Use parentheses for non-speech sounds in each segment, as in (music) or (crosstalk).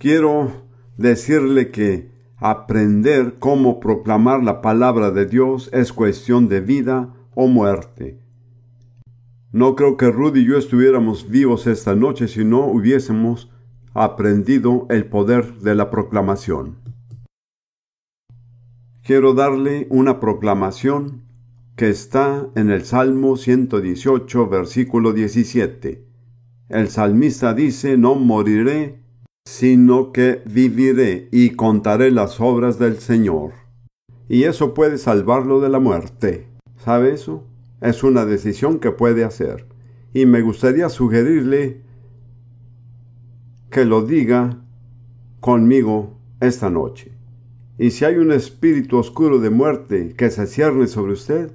Quiero decirle que aprender cómo proclamar la palabra de Dios es cuestión de vida o muerte. No creo que Rudy y yo estuviéramos vivos esta noche si no hubiésemos aprendido el poder de la proclamación. Quiero darle una proclamación que está en el Salmo 118, versículo 17. El salmista dice, no moriré sino que viviré y contaré las obras del Señor. Y eso puede salvarlo de la muerte. ¿Sabe eso? Es una decisión que puede hacer. Y me gustaría sugerirle que lo diga conmigo esta noche. Y si hay un espíritu oscuro de muerte que se cierne sobre usted,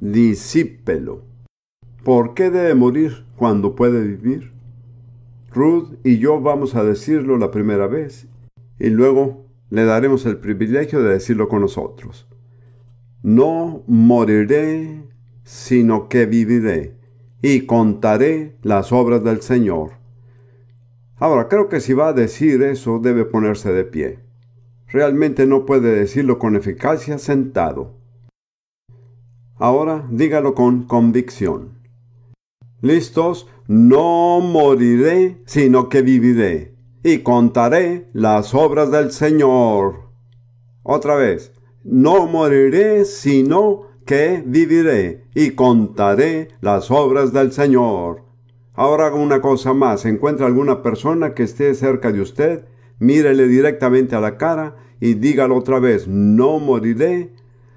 disípelo. ¿Por qué debe morir cuando puede vivir? Ruth y yo vamos a decirlo la primera vez y luego le daremos el privilegio de decirlo con nosotros. No moriré, sino que viviré y contaré las obras del Señor. Ahora, creo que si va a decir eso debe ponerse de pie. Realmente no puede decirlo con eficacia sentado. Ahora dígalo con convicción. ¿Listos? no moriré, sino que viviré, y contaré las obras del Señor. Otra vez, no moriré, sino que viviré, y contaré las obras del Señor. Ahora hago una cosa más, encuentra alguna persona que esté cerca de usted, mírele directamente a la cara y dígalo otra vez, no moriré,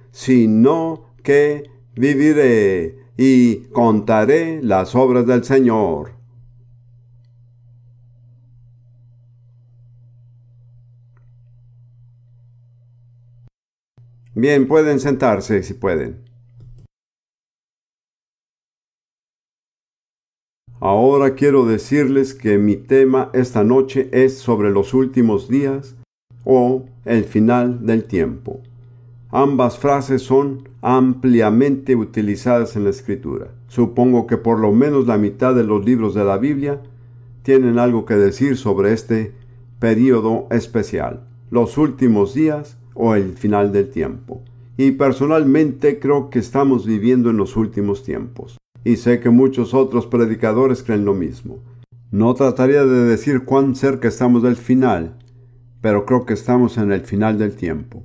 sino que viviré y contaré las obras del Señor. Bien, pueden sentarse si pueden. Ahora quiero decirles que mi tema esta noche es sobre los últimos días o el final del tiempo. Ambas frases son ampliamente utilizadas en la escritura. Supongo que por lo menos la mitad de los libros de la Biblia tienen algo que decir sobre este periodo especial, los últimos días o el final del tiempo. Y personalmente creo que estamos viviendo en los últimos tiempos. Y sé que muchos otros predicadores creen lo mismo. No trataría de decir cuán cerca estamos del final, pero creo que estamos en el final del tiempo.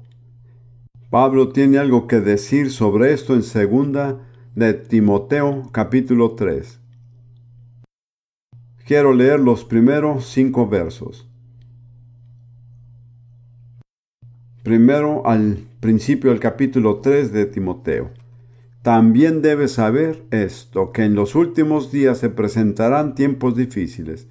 Pablo tiene algo que decir sobre esto en segunda de Timoteo capítulo 3. Quiero leer los primeros cinco versos. Primero al principio del capítulo 3 de Timoteo. También debes saber esto, que en los últimos días se presentarán tiempos difíciles,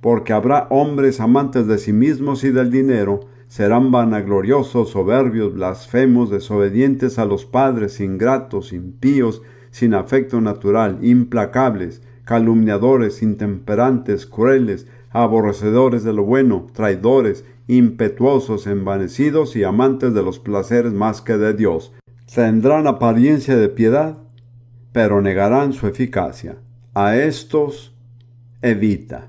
porque habrá hombres amantes de sí mismos y del dinero, serán vanagloriosos, soberbios, blasfemos, desobedientes a los padres, ingratos, impíos, sin afecto natural, implacables, calumniadores, intemperantes, crueles, aborrecedores de lo bueno, traidores, impetuosos, envanecidos y amantes de los placeres más que de Dios. Tendrán apariencia de piedad, pero negarán su eficacia. A estos evita.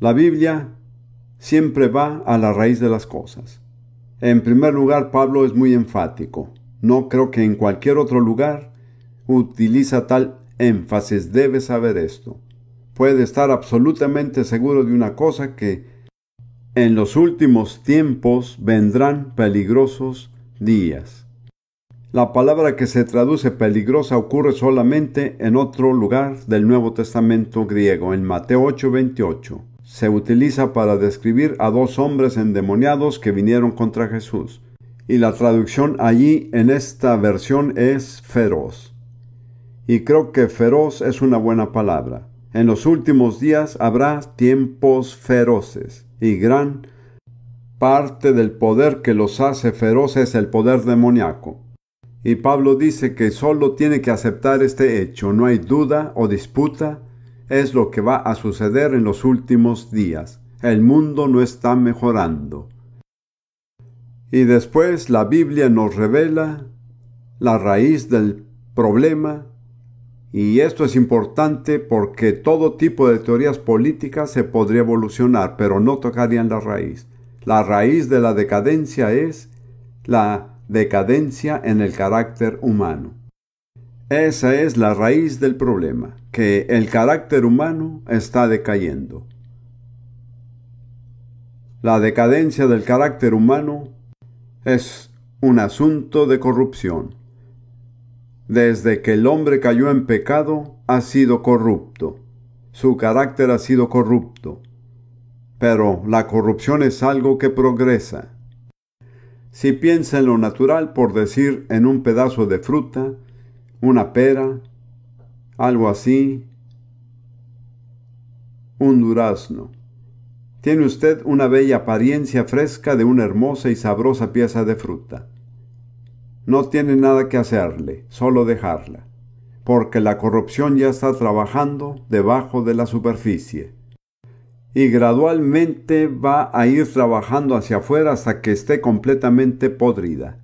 La Biblia siempre va a la raíz de las cosas. En primer lugar, Pablo es muy enfático. No creo que en cualquier otro lugar utiliza tal énfasis. Debe saber esto. Puede estar absolutamente seguro de una cosa que en los últimos tiempos vendrán peligrosos días. La palabra que se traduce peligrosa ocurre solamente en otro lugar del Nuevo Testamento griego, en Mateo 8:28 se utiliza para describir a dos hombres endemoniados que vinieron contra Jesús. Y la traducción allí en esta versión es feroz. Y creo que feroz es una buena palabra. En los últimos días habrá tiempos feroces y gran parte del poder que los hace feroces es el poder demoníaco. Y Pablo dice que solo tiene que aceptar este hecho, no hay duda o disputa es lo que va a suceder en los últimos días. El mundo no está mejorando. Y después la Biblia nos revela la raíz del problema y esto es importante porque todo tipo de teorías políticas se podría evolucionar, pero no tocarían la raíz. La raíz de la decadencia es la decadencia en el carácter humano. Esa es la raíz del problema que el carácter humano está decayendo. La decadencia del carácter humano es un asunto de corrupción. Desde que el hombre cayó en pecado, ha sido corrupto. Su carácter ha sido corrupto. Pero la corrupción es algo que progresa. Si piensa en lo natural, por decir, en un pedazo de fruta, una pera, algo así, un durazno. Tiene usted una bella apariencia fresca de una hermosa y sabrosa pieza de fruta. No tiene nada que hacerle, solo dejarla, porque la corrupción ya está trabajando debajo de la superficie y gradualmente va a ir trabajando hacia afuera hasta que esté completamente podrida.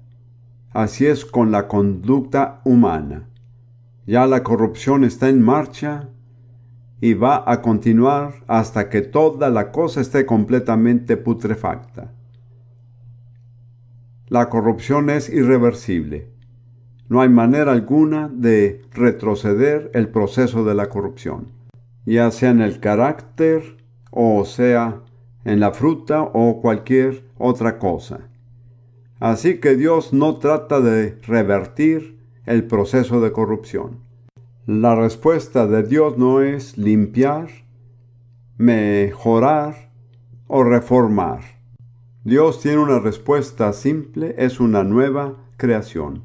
Así es con la conducta humana. Ya la corrupción está en marcha y va a continuar hasta que toda la cosa esté completamente putrefacta. La corrupción es irreversible. No hay manera alguna de retroceder el proceso de la corrupción, ya sea en el carácter o sea en la fruta o cualquier otra cosa. Así que Dios no trata de revertir el proceso de corrupción. La respuesta de Dios no es limpiar, mejorar o reformar. Dios tiene una respuesta simple, es una nueva creación.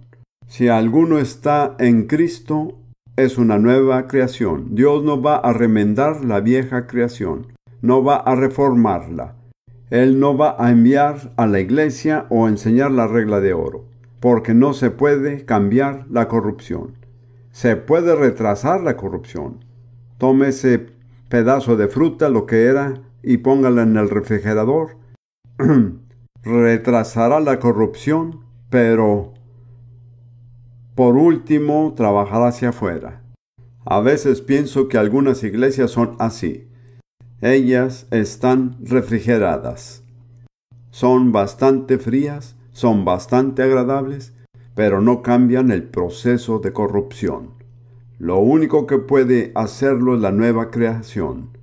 Si alguno está en Cristo, es una nueva creación. Dios no va a remendar la vieja creación, no va a reformarla. Él no va a enviar a la iglesia o enseñar la regla de oro porque no se puede cambiar la corrupción. Se puede retrasar la corrupción. Tome ese pedazo de fruta, lo que era, y póngala en el refrigerador. (clears throat) Retrasará la corrupción, pero por último trabajará hacia afuera. A veces pienso que algunas iglesias son así. Ellas están refrigeradas. Son bastante frías son bastante agradables, pero no cambian el proceso de corrupción. Lo único que puede hacerlo es la nueva creación.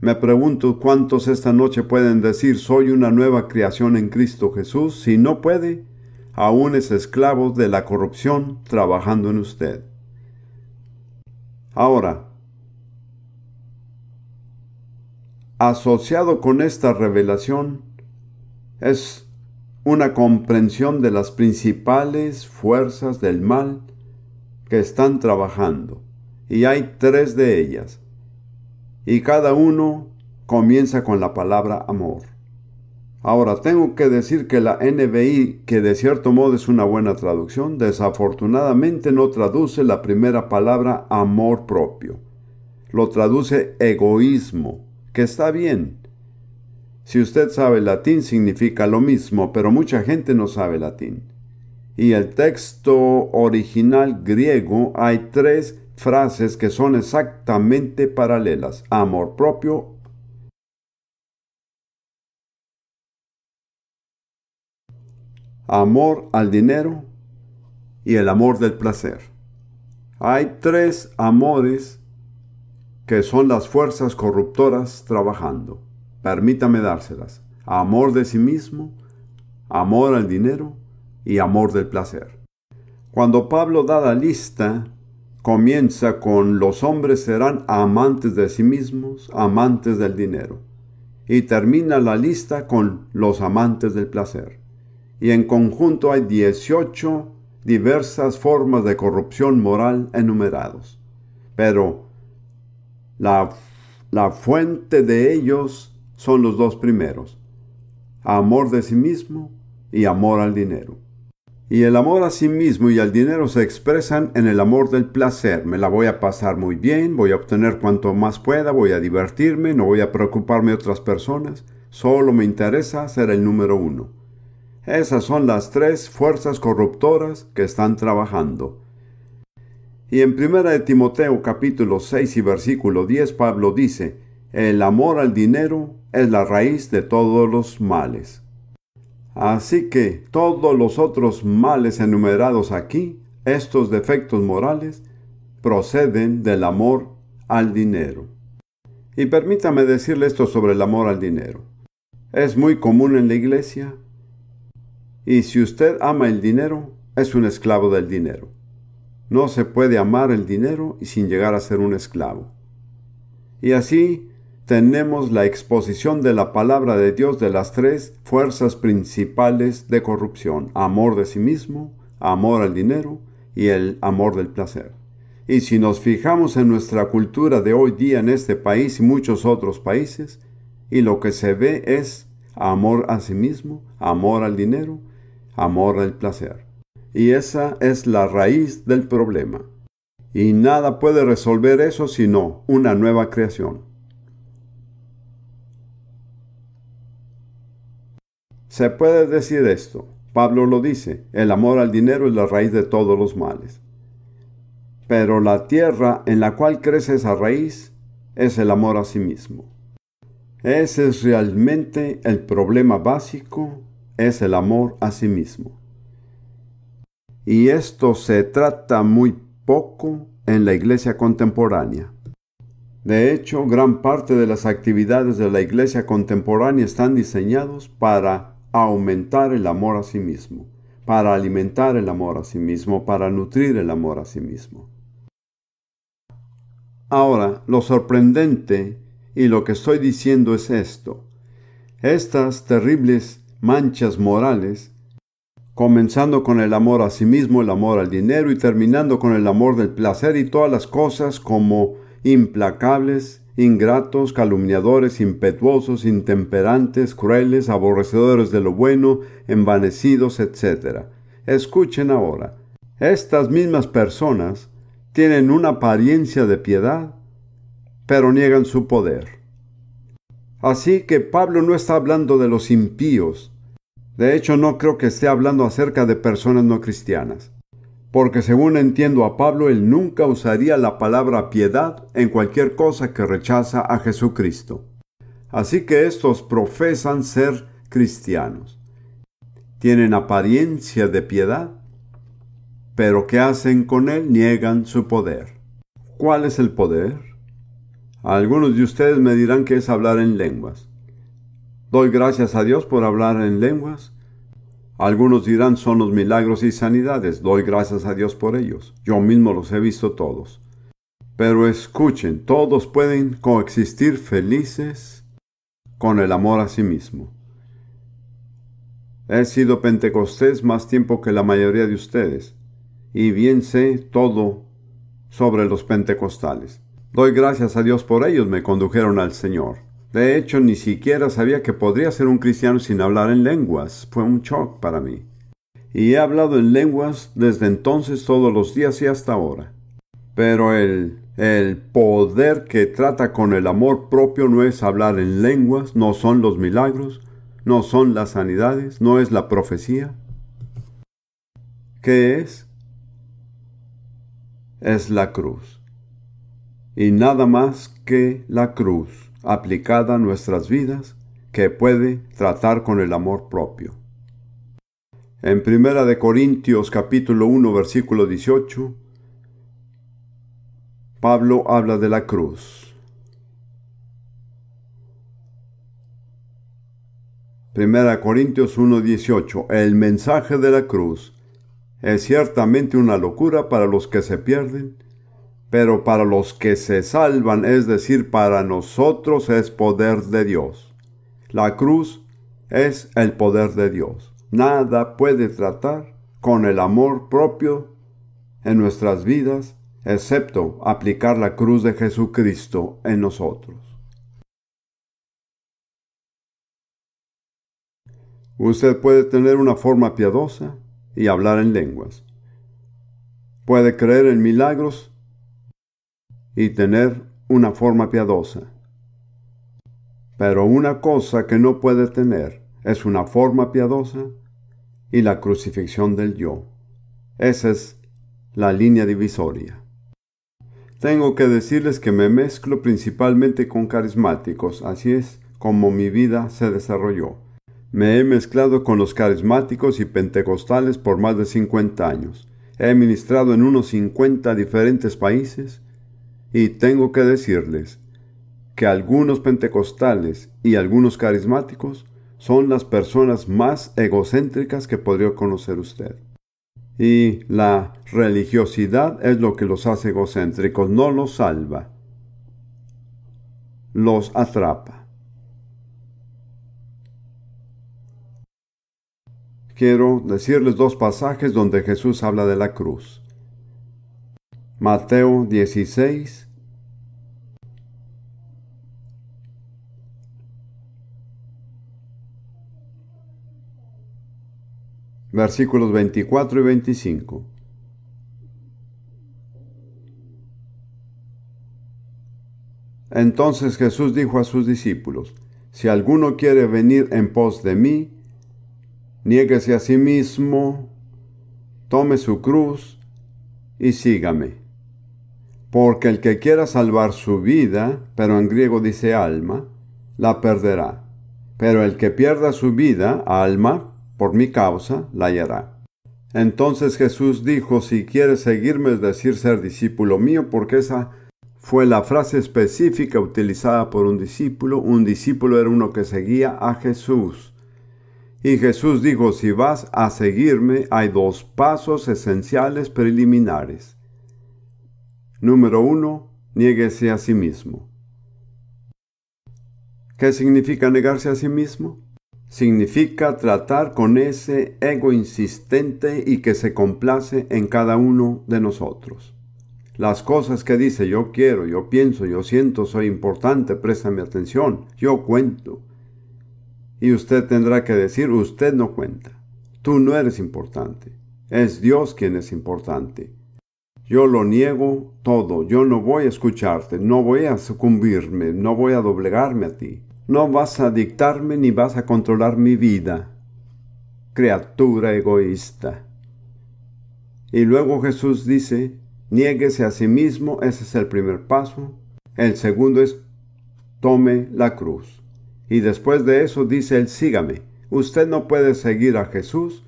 Me pregunto cuántos esta noche pueden decir soy una nueva creación en Cristo Jesús. Si no puede, aún es esclavo de la corrupción trabajando en usted. Ahora, asociado con esta revelación es una comprensión de las principales fuerzas del mal que están trabajando. Y hay tres de ellas. Y cada uno comienza con la palabra amor. Ahora, tengo que decir que la NBI, que de cierto modo es una buena traducción, desafortunadamente no traduce la primera palabra amor propio. Lo traduce egoísmo, que está bien, si usted sabe latín significa lo mismo, pero mucha gente no sabe latín. Y el texto original griego hay tres frases que son exactamente paralelas. Amor propio, amor al dinero y el amor del placer. Hay tres amores que son las fuerzas corruptoras trabajando permítame dárselas. Amor de sí mismo, amor al dinero y amor del placer. Cuando Pablo da la lista, comienza con los hombres serán amantes de sí mismos, amantes del dinero. Y termina la lista con los amantes del placer. Y en conjunto hay 18 diversas formas de corrupción moral enumerados. Pero la, la fuente de ellos son los dos primeros, amor de sí mismo y amor al dinero. Y el amor a sí mismo y al dinero se expresan en el amor del placer. Me la voy a pasar muy bien, voy a obtener cuanto más pueda, voy a divertirme, no voy a preocuparme otras personas, solo me interesa ser el número uno. Esas son las tres fuerzas corruptoras que están trabajando. Y en primera de Timoteo capítulo 6 y versículo 10 Pablo dice, el amor al dinero es la raíz de todos los males. Así que todos los otros males enumerados aquí, estos defectos morales, proceden del amor al dinero. Y permítame decirle esto sobre el amor al dinero. Es muy común en la iglesia. Y si usted ama el dinero, es un esclavo del dinero. No se puede amar el dinero sin llegar a ser un esclavo. Y así tenemos la exposición de la palabra de Dios de las tres fuerzas principales de corrupción, amor de sí mismo, amor al dinero y el amor del placer. Y si nos fijamos en nuestra cultura de hoy día en este país y muchos otros países, y lo que se ve es amor a sí mismo, amor al dinero, amor al placer. Y esa es la raíz del problema. Y nada puede resolver eso sino una nueva creación. Se puede decir esto. Pablo lo dice, el amor al dinero es la raíz de todos los males. Pero la tierra en la cual crece esa raíz es el amor a sí mismo. Ese es realmente el problema básico, es el amor a sí mismo. Y esto se trata muy poco en la iglesia contemporánea. De hecho, gran parte de las actividades de la iglesia contemporánea están diseñados para aumentar el amor a sí mismo, para alimentar el amor a sí mismo, para nutrir el amor a sí mismo. Ahora, lo sorprendente y lo que estoy diciendo es esto. Estas terribles manchas morales, comenzando con el amor a sí mismo, el amor al dinero y terminando con el amor del placer y todas las cosas como implacables, ingratos, calumniadores, impetuosos, intemperantes, crueles, aborrecedores de lo bueno, envanecidos, etc. Escuchen ahora, estas mismas personas tienen una apariencia de piedad, pero niegan su poder. Así que Pablo no está hablando de los impíos. De hecho, no creo que esté hablando acerca de personas no cristianas porque según entiendo a Pablo, él nunca usaría la palabra piedad en cualquier cosa que rechaza a Jesucristo. Así que estos profesan ser cristianos. Tienen apariencia de piedad, pero ¿qué hacen con él? Niegan su poder. ¿Cuál es el poder? Algunos de ustedes me dirán que es hablar en lenguas. Doy gracias a Dios por hablar en lenguas algunos dirán son los milagros y sanidades, doy gracias a Dios por ellos, yo mismo los he visto todos. Pero escuchen, todos pueden coexistir felices con el amor a sí mismo. He sido pentecostés más tiempo que la mayoría de ustedes, y bien sé todo sobre los pentecostales. Doy gracias a Dios por ellos, me condujeron al Señor. De hecho, ni siquiera sabía que podría ser un cristiano sin hablar en lenguas. Fue un shock para mí. Y he hablado en lenguas desde entonces todos los días y hasta ahora. Pero el, el poder que trata con el amor propio no es hablar en lenguas, no son los milagros, no son las sanidades, no es la profecía. ¿Qué es? Es la cruz. Y nada más que la cruz aplicada a nuestras vidas que puede tratar con el amor propio. En Primera de Corintios capítulo 1 versículo 18 Pablo habla de la cruz. Primera Corintios 1:18 El mensaje de la cruz es ciertamente una locura para los que se pierden pero para los que se salvan, es decir, para nosotros es poder de Dios. La cruz es el poder de Dios. Nada puede tratar con el amor propio en nuestras vidas, excepto aplicar la cruz de Jesucristo en nosotros. Usted puede tener una forma piadosa y hablar en lenguas. Puede creer en milagros y tener una forma piadosa. Pero una cosa que no puede tener es una forma piadosa y la crucifixión del yo. Esa es la línea divisoria. Tengo que decirles que me mezclo principalmente con carismáticos, así es como mi vida se desarrolló. Me he mezclado con los carismáticos y pentecostales por más de 50 años. He ministrado en unos 50 diferentes países y tengo que decirles que algunos pentecostales y algunos carismáticos son las personas más egocéntricas que podría conocer usted. Y la religiosidad es lo que los hace egocéntricos, no los salva, los atrapa. Quiero decirles dos pasajes donde Jesús habla de la cruz. Mateo 16. Versículos 24 y 25. Entonces Jesús dijo a sus discípulos, Si alguno quiere venir en pos de mí, niéguese a sí mismo, tome su cruz y sígame porque el que quiera salvar su vida, pero en griego dice alma, la perderá. Pero el que pierda su vida, alma, por mi causa, la hallará. Entonces Jesús dijo, si quieres seguirme, es decir, ser discípulo mío, porque esa fue la frase específica utilizada por un discípulo. Un discípulo era uno que seguía a Jesús. Y Jesús dijo, si vas a seguirme, hay dos pasos esenciales preliminares. Número uno, niéguese a sí mismo. ¿Qué significa negarse a sí mismo? Significa tratar con ese ego insistente y que se complace en cada uno de nosotros. Las cosas que dice yo quiero, yo pienso, yo siento, soy importante, préstame atención, yo cuento. Y usted tendrá que decir, usted no cuenta, tú no eres importante, es Dios quien es importante. Yo lo niego todo, yo no voy a escucharte, no voy a sucumbirme, no voy a doblegarme a ti. No vas a dictarme ni vas a controlar mi vida, criatura egoísta. Y luego Jesús dice, niéguese a sí mismo, ese es el primer paso. El segundo es, tome la cruz. Y después de eso dice él, sígame. Usted no puede seguir a Jesús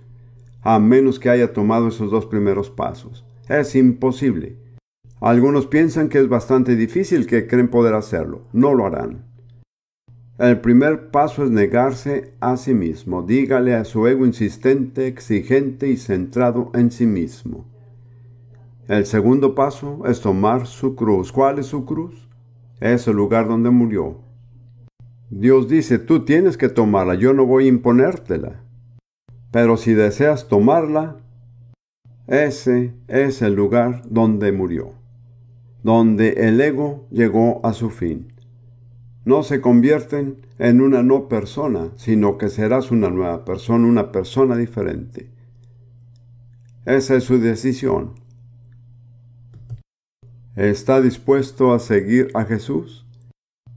a menos que haya tomado esos dos primeros pasos. Es imposible. Algunos piensan que es bastante difícil que creen poder hacerlo. No lo harán. El primer paso es negarse a sí mismo. Dígale a su ego insistente, exigente y centrado en sí mismo. El segundo paso es tomar su cruz. ¿Cuál es su cruz? Es el lugar donde murió. Dios dice, tú tienes que tomarla, yo no voy a imponértela. Pero si deseas tomarla, ese es el lugar donde murió, donde el ego llegó a su fin. No se convierten en una no persona, sino que serás una nueva persona, una persona diferente. Esa es su decisión. ¿Está dispuesto a seguir a Jesús?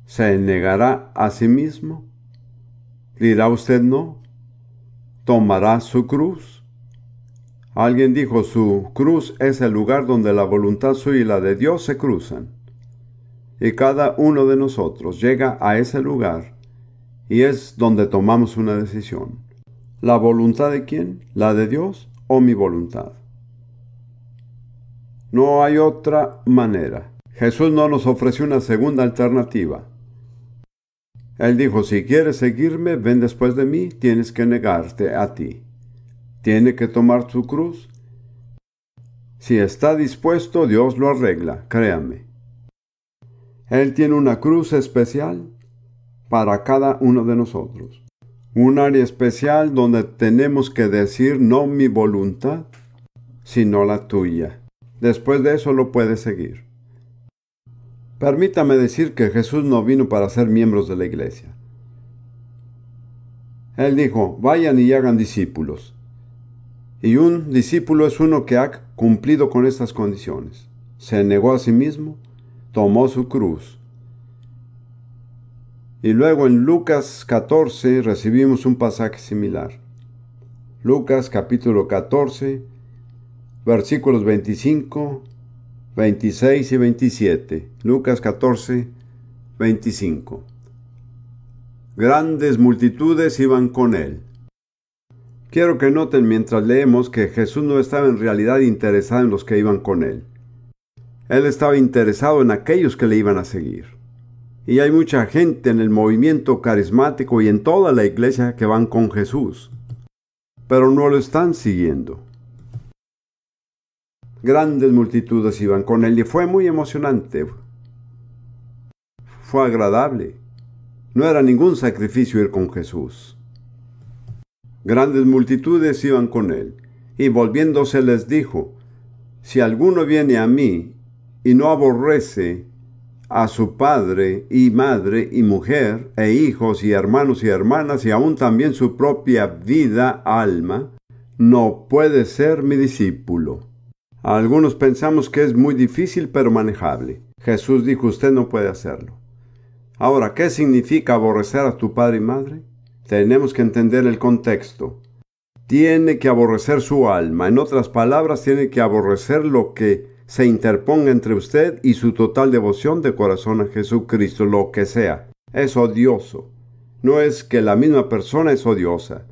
¿Se negará a sí mismo? ¿Dirá usted no? ¿Tomará su cruz? Alguien dijo, su cruz es el lugar donde la voluntad suya y la de Dios se cruzan. Y cada uno de nosotros llega a ese lugar y es donde tomamos una decisión. ¿La voluntad de quién? ¿La de Dios o mi voluntad? No hay otra manera. Jesús no nos ofreció una segunda alternativa. Él dijo, si quieres seguirme, ven después de mí, tienes que negarte a ti tiene que tomar su cruz. Si está dispuesto, Dios lo arregla, créame. Él tiene una cruz especial para cada uno de nosotros. Un área especial donde tenemos que decir no mi voluntad, sino la tuya. Después de eso lo puedes seguir. Permítame decir que Jesús no vino para ser miembros de la iglesia. Él dijo, vayan y hagan discípulos. Y un discípulo es uno que ha cumplido con estas condiciones. Se negó a sí mismo, tomó su cruz. Y luego en Lucas 14 recibimos un pasaje similar. Lucas capítulo 14, versículos 25, 26 y 27. Lucas 14, 25. Grandes multitudes iban con él. Quiero que noten mientras leemos que Jesús no estaba en realidad interesado en los que iban con él. Él estaba interesado en aquellos que le iban a seguir. Y hay mucha gente en el movimiento carismático y en toda la iglesia que van con Jesús, pero no lo están siguiendo. Grandes multitudes iban con él y fue muy emocionante. Fue agradable. No era ningún sacrificio ir con Jesús. Grandes multitudes iban con él, y volviéndose les dijo, Si alguno viene a mí y no aborrece a su padre y madre y mujer e hijos y hermanos y hermanas y aún también su propia vida, alma, no puede ser mi discípulo. Algunos pensamos que es muy difícil pero manejable. Jesús dijo, usted no puede hacerlo. Ahora, ¿qué significa aborrecer a tu padre y madre? Tenemos que entender el contexto. Tiene que aborrecer su alma. En otras palabras, tiene que aborrecer lo que se interponga entre usted y su total devoción de corazón a Jesucristo, lo que sea. Es odioso. No es que la misma persona es odiosa.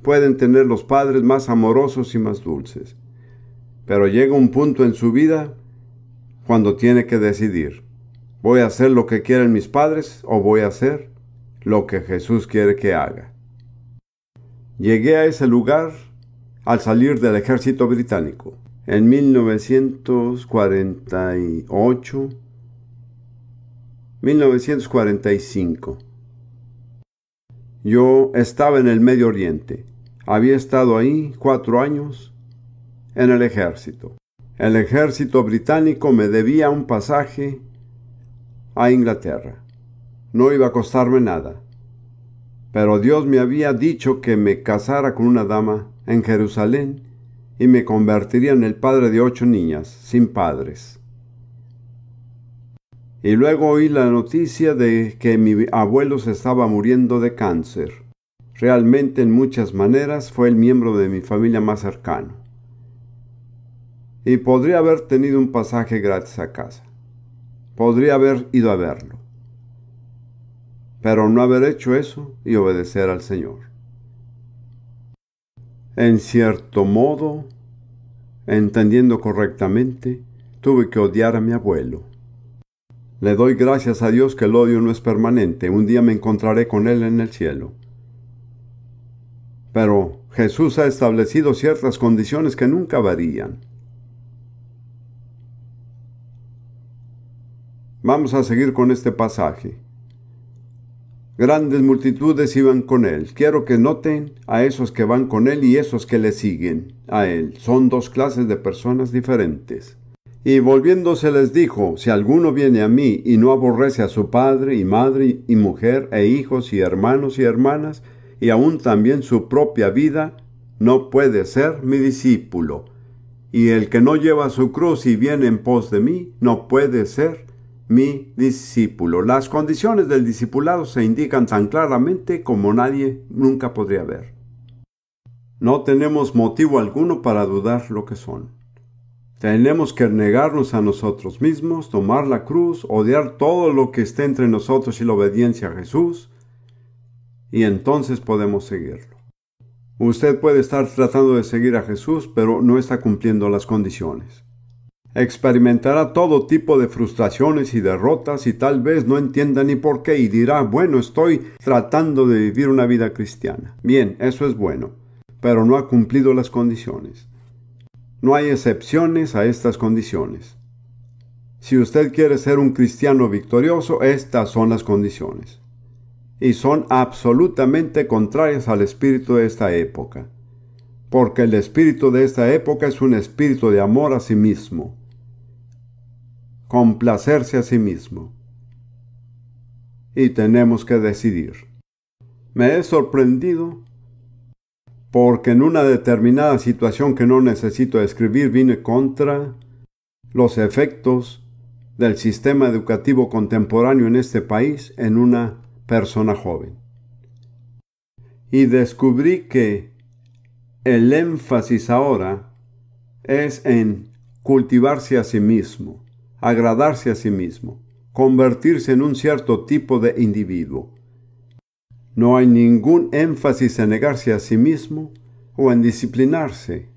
Pueden tener los padres más amorosos y más dulces. Pero llega un punto en su vida cuando tiene que decidir. ¿Voy a hacer lo que quieren mis padres o voy a hacer lo que Jesús quiere que haga. Llegué a ese lugar al salir del ejército británico. En 1948, 1945. Yo estaba en el Medio Oriente. Había estado ahí cuatro años en el ejército. El ejército británico me debía un pasaje a Inglaterra. No iba a costarme nada. Pero Dios me había dicho que me casara con una dama en Jerusalén y me convertiría en el padre de ocho niñas sin padres. Y luego oí la noticia de que mi abuelo se estaba muriendo de cáncer. Realmente en muchas maneras fue el miembro de mi familia más cercano. Y podría haber tenido un pasaje gratis a casa. Podría haber ido a verlo pero no haber hecho eso y obedecer al Señor. En cierto modo, entendiendo correctamente, tuve que odiar a mi abuelo. Le doy gracias a Dios que el odio no es permanente, un día me encontraré con él en el cielo. Pero Jesús ha establecido ciertas condiciones que nunca varían. Vamos a seguir con este pasaje. Grandes multitudes iban con él. Quiero que noten a esos que van con él y esos que le siguen a él. Son dos clases de personas diferentes. Y volviéndose les dijo, si alguno viene a mí y no aborrece a su padre y madre y mujer e hijos y hermanos y hermanas, y aun también su propia vida, no puede ser mi discípulo. Y el que no lleva su cruz y viene en pos de mí, no puede ser mi discípulo. Las condiciones del discipulado se indican tan claramente como nadie nunca podría ver. No tenemos motivo alguno para dudar lo que son. Tenemos que negarnos a nosotros mismos, tomar la cruz, odiar todo lo que esté entre nosotros y la obediencia a Jesús, y entonces podemos seguirlo. Usted puede estar tratando de seguir a Jesús, pero no está cumpliendo las condiciones experimentará todo tipo de frustraciones y derrotas y tal vez no entienda ni por qué y dirá, bueno, estoy tratando de vivir una vida cristiana. Bien, eso es bueno, pero no ha cumplido las condiciones. No hay excepciones a estas condiciones. Si usted quiere ser un cristiano victorioso, estas son las condiciones. Y son absolutamente contrarias al espíritu de esta época porque el espíritu de esta época es un espíritu de amor a sí mismo complacerse a sí mismo. Y tenemos que decidir. Me he sorprendido porque en una determinada situación que no necesito escribir vine contra los efectos del sistema educativo contemporáneo en este país en una persona joven. Y descubrí que el énfasis ahora es en cultivarse a sí mismo agradarse a sí mismo, convertirse en un cierto tipo de individuo. No hay ningún énfasis en negarse a sí mismo o en disciplinarse.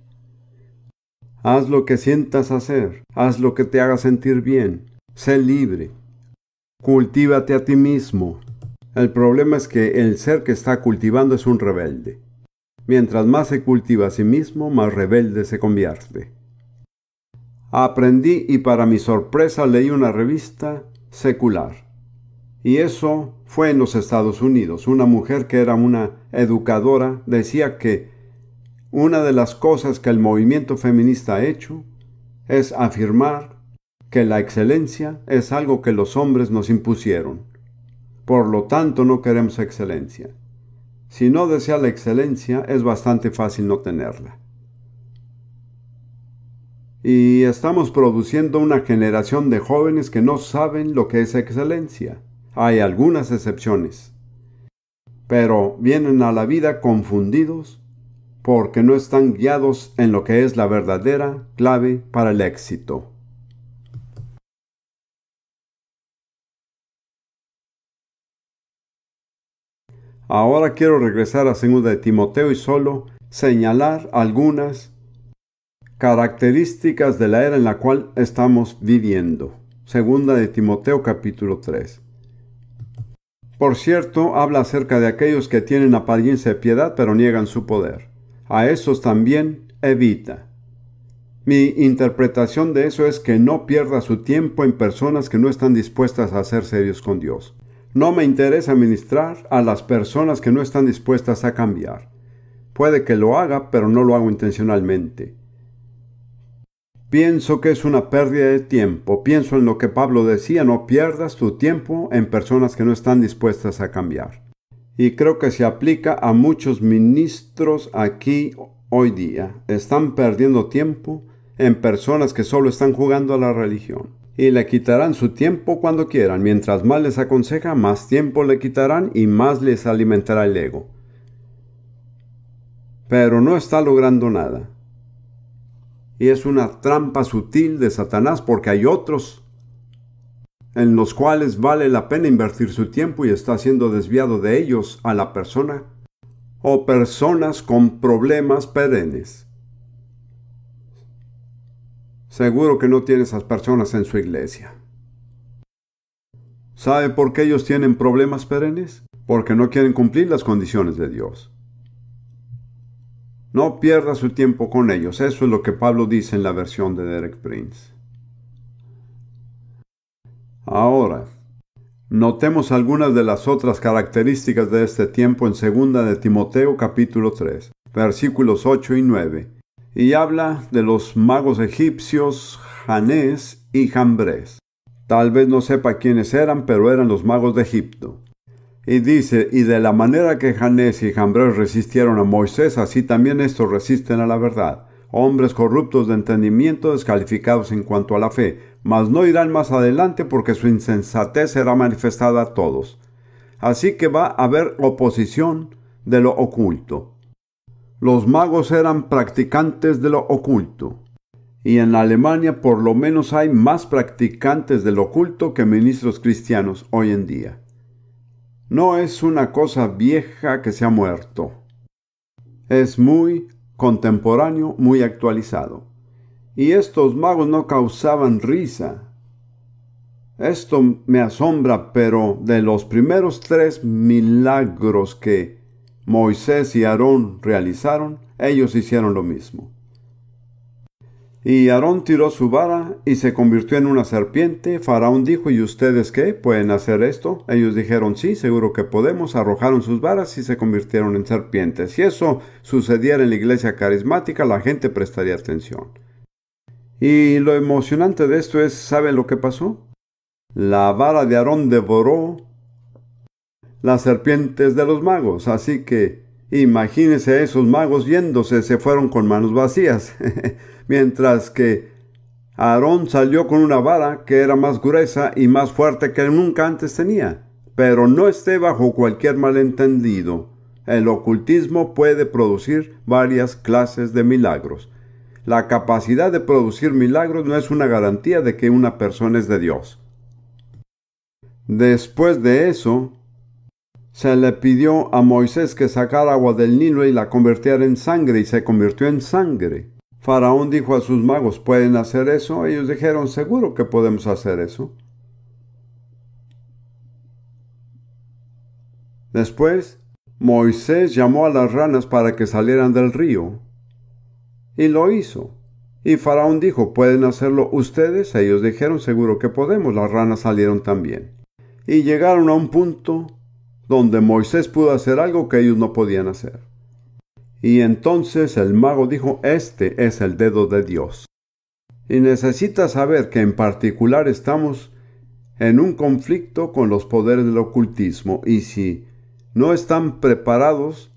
Haz lo que sientas hacer, haz lo que te haga sentir bien, sé libre, cultívate a ti mismo. El problema es que el ser que está cultivando es un rebelde. Mientras más se cultiva a sí mismo, más rebelde se convierte aprendí y para mi sorpresa leí una revista secular. Y eso fue en los Estados Unidos. Una mujer que era una educadora decía que una de las cosas que el movimiento feminista ha hecho es afirmar que la excelencia es algo que los hombres nos impusieron. Por lo tanto, no queremos excelencia. Si no desea la excelencia, es bastante fácil no tenerla y estamos produciendo una generación de jóvenes que no saben lo que es excelencia. Hay algunas excepciones, pero vienen a la vida confundidos porque no están guiados en lo que es la verdadera clave para el éxito. Ahora quiero regresar a Segunda de Timoteo y solo señalar algunas características de la era en la cual estamos viviendo. Segunda de Timoteo capítulo 3. Por cierto, habla acerca de aquellos que tienen apariencia de piedad pero niegan su poder. A esos también evita. Mi interpretación de eso es que no pierda su tiempo en personas que no están dispuestas a ser serios con Dios. No me interesa ministrar a las personas que no están dispuestas a cambiar. Puede que lo haga, pero no lo hago intencionalmente. Pienso que es una pérdida de tiempo. Pienso en lo que Pablo decía, no pierdas tu tiempo en personas que no están dispuestas a cambiar. Y creo que se aplica a muchos ministros aquí hoy día. Están perdiendo tiempo en personas que solo están jugando a la religión. Y le quitarán su tiempo cuando quieran. Mientras más les aconseja, más tiempo le quitarán y más les alimentará el ego. Pero no está logrando nada y es una trampa sutil de Satanás porque hay otros en los cuales vale la pena invertir su tiempo y está siendo desviado de ellos a la persona o personas con problemas perennes. Seguro que no tiene esas personas en su iglesia. ¿Sabe por qué ellos tienen problemas perennes? Porque no quieren cumplir las condiciones de Dios. No pierda su tiempo con ellos. Eso es lo que Pablo dice en la versión de Derek Prince. Ahora, notemos algunas de las otras características de este tiempo en 2 de Timoteo capítulo 3, versículos 8 y 9, y habla de los magos egipcios Janés y Jambrés. Tal vez no sepa quiénes eran, pero eran los magos de Egipto. Y dice, y de la manera que Janés y Jambres resistieron a Moisés, así también estos resisten a la verdad. Hombres corruptos de entendimiento, descalificados en cuanto a la fe, mas no irán más adelante porque su insensatez será manifestada a todos. Así que va a haber oposición de lo oculto. Los magos eran practicantes de lo oculto. Y en Alemania por lo menos hay más practicantes de lo oculto que ministros cristianos hoy en día no es una cosa vieja que se ha muerto. Es muy contemporáneo, muy actualizado. Y estos magos no causaban risa. Esto me asombra, pero de los primeros tres milagros que Moisés y Aarón realizaron, ellos hicieron lo mismo. Y Aarón tiró su vara y se convirtió en una serpiente. Faraón dijo, ¿y ustedes qué? ¿Pueden hacer esto? Ellos dijeron, sí, seguro que podemos. Arrojaron sus varas y se convirtieron en serpientes. Si eso sucediera en la iglesia carismática, la gente prestaría atención. Y lo emocionante de esto es, ¿saben lo que pasó? La vara de Aarón devoró las serpientes de los magos. Así que Imagínense esos magos yéndose, se fueron con manos vacías, (laughs) mientras que Aarón salió con una vara que era más gruesa y más fuerte que nunca antes tenía. Pero no esté bajo cualquier malentendido. El ocultismo puede producir varias clases de milagros. La capacidad de producir milagros no es una garantía de que una persona es de Dios. Después de eso, se le pidió a Moisés que sacara agua del Nilo y la convirtiera en sangre, y se convirtió en sangre. Faraón dijo a sus magos, ¿pueden hacer eso? Ellos dijeron, seguro que podemos hacer eso. Después, Moisés llamó a las ranas para que salieran del río. Y lo hizo. Y Faraón dijo, ¿pueden hacerlo ustedes? Ellos dijeron, seguro que podemos. Las ranas salieron también. Y llegaron a un punto donde Moisés pudo hacer algo que ellos no podían hacer. Y entonces el mago dijo, este es el dedo de Dios. Y necesita saber que en particular estamos en un conflicto con los poderes del ocultismo y si no están preparados,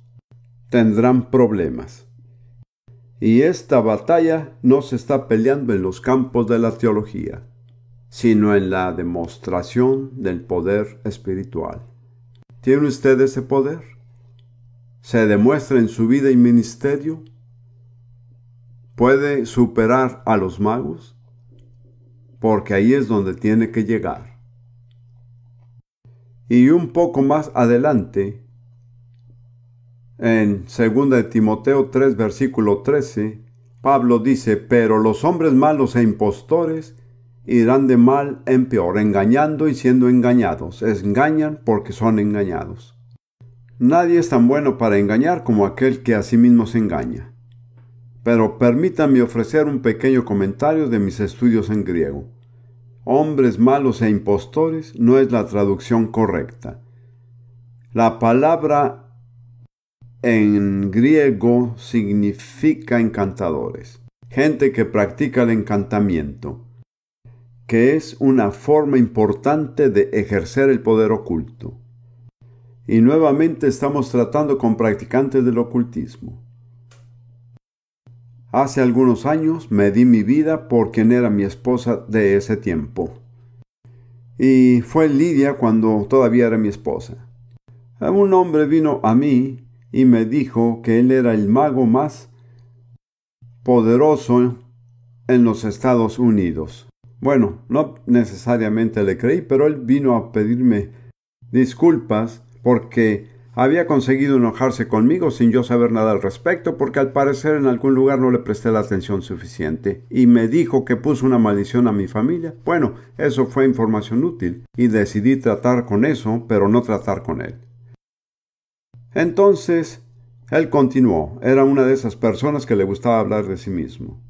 tendrán problemas. Y esta batalla no se está peleando en los campos de la teología, sino en la demostración del poder espiritual. ¿Tiene usted ese poder? ¿Se demuestra en su vida y ministerio? ¿Puede superar a los magos? Porque ahí es donde tiene que llegar. Y un poco más adelante, en 2 Timoteo 3, versículo 13, Pablo dice, pero los hombres malos e impostores irán de mal en peor, engañando y siendo engañados. Engañan porque son engañados. Nadie es tan bueno para engañar como aquel que a sí mismo se engaña. Pero permítanme ofrecer un pequeño comentario de mis estudios en griego. Hombres malos e impostores no es la traducción correcta. La palabra en griego significa encantadores, gente que practica el encantamiento que es una forma importante de ejercer el poder oculto. Y nuevamente estamos tratando con practicantes del ocultismo. Hace algunos años me di mi vida por quien era mi esposa de ese tiempo. Y fue Lidia cuando todavía era mi esposa. Un hombre vino a mí y me dijo que él era el mago más poderoso en los Estados Unidos. Bueno, no necesariamente le creí, pero él vino a pedirme disculpas porque había conseguido enojarse conmigo sin yo saber nada al respecto porque al parecer en algún lugar no le presté la atención suficiente y me dijo que puso una maldición a mi familia. Bueno, eso fue información útil y decidí tratar con eso, pero no tratar con él. Entonces, él continuó, era una de esas personas que le gustaba hablar de sí mismo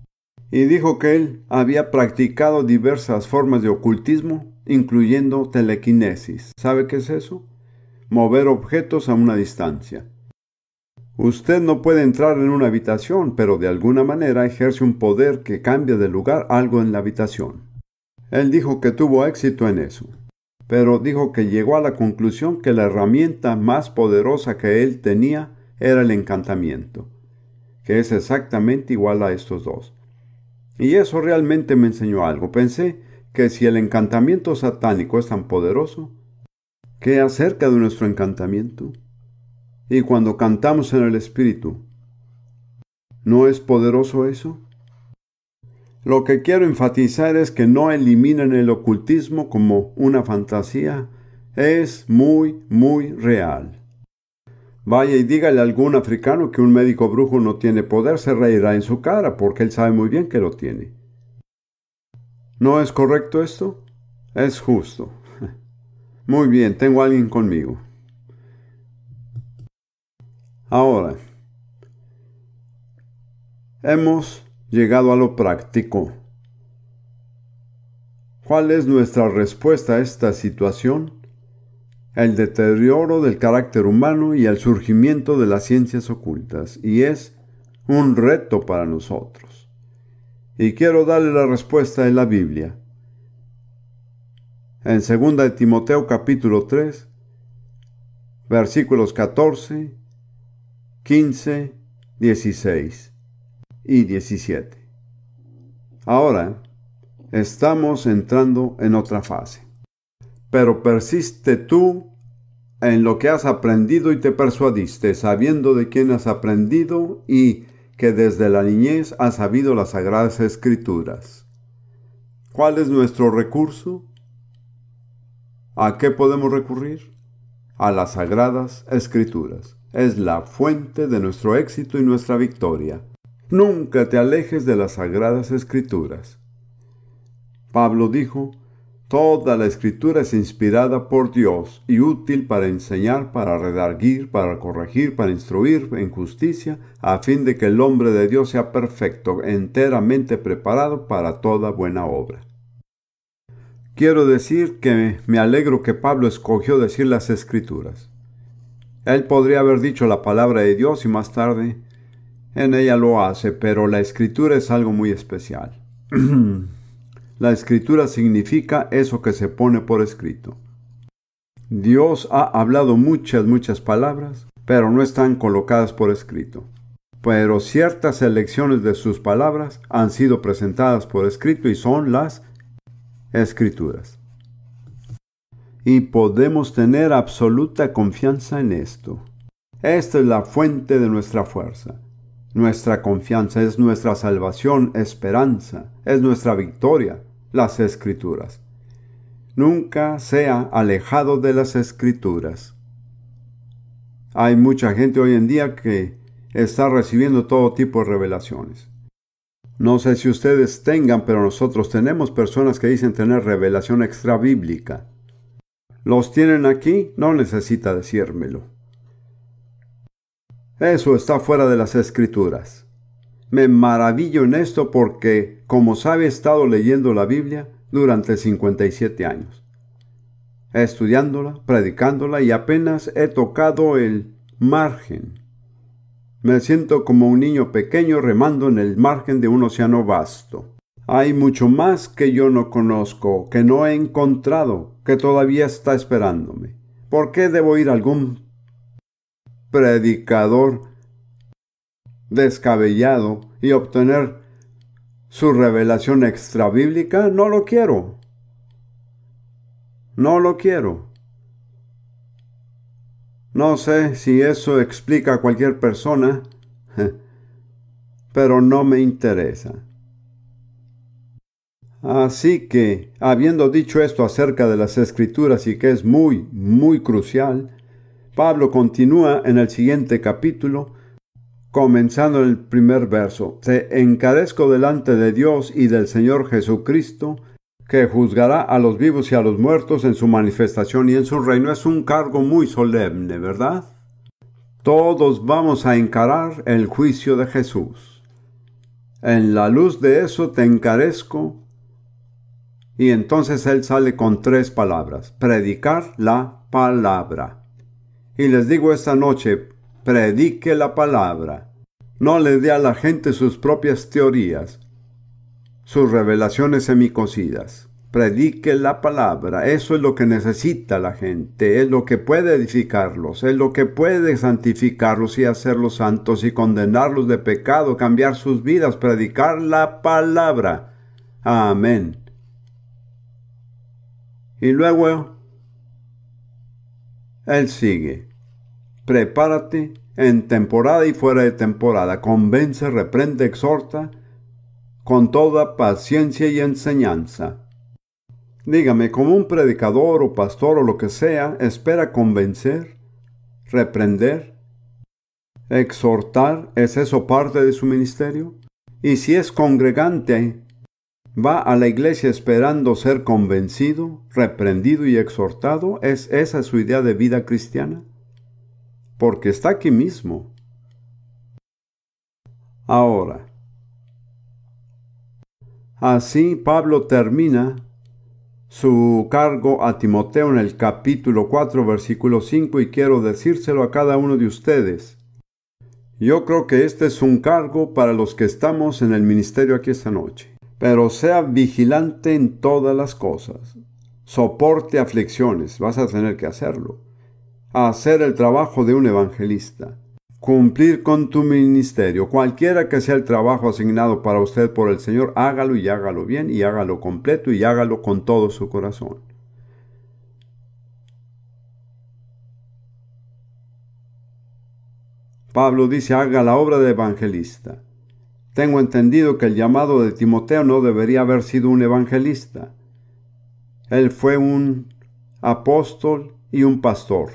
y dijo que él había practicado diversas formas de ocultismo, incluyendo telequinesis. ¿Sabe qué es eso? Mover objetos a una distancia. Usted no puede entrar en una habitación, pero de alguna manera ejerce un poder que cambia de lugar algo en la habitación. Él dijo que tuvo éxito en eso, pero dijo que llegó a la conclusión que la herramienta más poderosa que él tenía era el encantamiento, que es exactamente igual a estos dos. Y eso realmente me enseñó algo. Pensé que si el encantamiento satánico es tan poderoso, ¿qué acerca de nuestro encantamiento? Y cuando cantamos en el Espíritu, ¿no es poderoso eso? Lo que quiero enfatizar es que no eliminan el ocultismo como una fantasía, es muy, muy real. Vaya y dígale a algún africano que un médico brujo no tiene poder, se reirá en su cara, porque él sabe muy bien que lo tiene. ¿No es correcto esto? Es justo. (laughs) Muy bien, tengo a alguien conmigo. Ahora, hemos llegado a lo práctico. ¿Cuál es nuestra respuesta a esta situación? el deterioro del carácter humano y el surgimiento de las ciencias ocultas, y es un reto para nosotros. Y quiero darle la respuesta en la Biblia. En 2 de Timoteo capítulo 3, versículos 14, 15, 16 y 17. Ahora estamos entrando en otra fase pero persiste tú en lo que has aprendido y te persuadiste, sabiendo de quién has aprendido y que desde la niñez has sabido las sagradas escrituras. ¿Cuál es nuestro recurso? ¿A qué podemos recurrir? A las sagradas escrituras. Es la fuente de nuestro éxito y nuestra victoria. Nunca te alejes de las sagradas escrituras. Pablo dijo, Toda la escritura es inspirada por Dios y útil para enseñar, para redarguir, para corregir, para instruir en justicia, a fin de que el hombre de Dios sea perfecto, enteramente preparado para toda buena obra. Quiero decir que me alegro que Pablo escogió decir las escrituras. Él podría haber dicho la palabra de Dios y más tarde en ella lo hace, pero la escritura es algo muy especial. (clears throat) La escritura significa eso que se pone por escrito. Dios ha hablado muchas, muchas palabras, pero no están colocadas por escrito. Pero ciertas selecciones de sus palabras han sido presentadas por escrito y son las escrituras. Y podemos tener absoluta confianza en esto. Esta es la fuente de nuestra fuerza. Nuestra confianza es nuestra salvación, esperanza, es nuestra victoria, las escrituras. Nunca sea alejado de las escrituras. Hay mucha gente hoy en día que está recibiendo todo tipo de revelaciones. No sé si ustedes tengan, pero nosotros tenemos personas que dicen tener revelación extra bíblica. Los tienen aquí, no necesita decírmelo. Eso está fuera de las escrituras. Me maravillo en esto porque, como sabe, he estado leyendo la Biblia durante 57 años, estudiándola, predicándola y apenas he tocado el margen. Me siento como un niño pequeño remando en el margen de un océano vasto. Hay mucho más que yo no conozco, que no he encontrado, que todavía está esperándome. ¿Por qué debo ir a algún predicador descabellado y obtener su revelación extrabíblica, no lo quiero. No lo quiero. No sé si eso explica a cualquier persona, (laughs) pero no me interesa. Así que, habiendo dicho esto acerca de las escrituras y que es muy, muy crucial, Pablo continúa en el siguiente capítulo comenzando el primer verso. Te encarezco delante de Dios y del Señor Jesucristo, que juzgará a los vivos y a los muertos en su manifestación y en su reino. Es un cargo muy solemne, ¿verdad? Todos vamos a encarar el juicio de Jesús. En la luz de eso te encarezco. Y entonces él sale con tres palabras. Predicar la palabra. Y les digo esta noche, predique la palabra. No le dé a la gente sus propias teorías, sus revelaciones semicocidas. Predique la palabra. Eso es lo que necesita la gente, es lo que puede edificarlos, es lo que puede santificarlos y hacerlos santos y condenarlos de pecado, cambiar sus vidas, predicar la palabra. Amén. Y luego, Él sigue prepárate en temporada y fuera de temporada, convence, reprende, exhorta con toda paciencia y enseñanza. Dígame, como un predicador o pastor o lo que sea espera convencer, reprender, exhortar? ¿Es eso parte de su ministerio? Y si es congregante, va a la iglesia esperando ser convencido, reprendido y exhortado, ¿es esa su idea de vida cristiana? porque está aquí mismo. Ahora, así Pablo termina su cargo a Timoteo en el capítulo 4, versículo 5 y quiero decírselo a cada uno de ustedes. Yo creo que este es un cargo para los que estamos en el ministerio aquí esta noche. Pero sea vigilante en todas las cosas. Soporte aflicciones, vas a tener que hacerlo hacer el trabajo de un evangelista. Cumplir con tu ministerio, cualquiera que sea el trabajo asignado para usted por el Señor, hágalo y hágalo bien y hágalo completo y hágalo con todo su corazón. Pablo dice, haga la obra de evangelista. Tengo entendido que el llamado de Timoteo no debería haber sido un evangelista. Él fue un apóstol y un pastor.